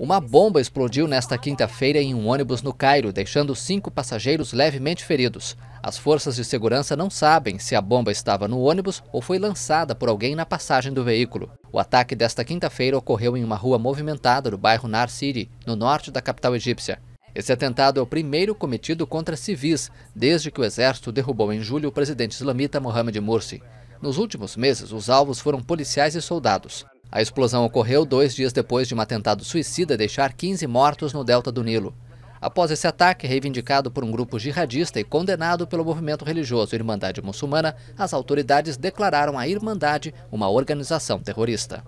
Uma bomba explodiu nesta quinta-feira em um ônibus no Cairo, deixando cinco passageiros levemente feridos. As forças de segurança não sabem se a bomba estava no ônibus ou foi lançada por alguém na passagem do veículo. O ataque desta quinta-feira ocorreu em uma rua movimentada do bairro Nar City, no norte da capital egípcia. Esse atentado é o primeiro cometido contra civis desde que o exército derrubou em julho o presidente islamita Mohamed Morsi. Nos últimos meses, os alvos foram policiais e soldados. A explosão ocorreu dois dias depois de um atentado suicida deixar 15 mortos no delta do Nilo. Após esse ataque, reivindicado por um grupo jihadista e condenado pelo movimento religioso Irmandade Muçulmana, as autoridades declararam a Irmandade uma organização terrorista.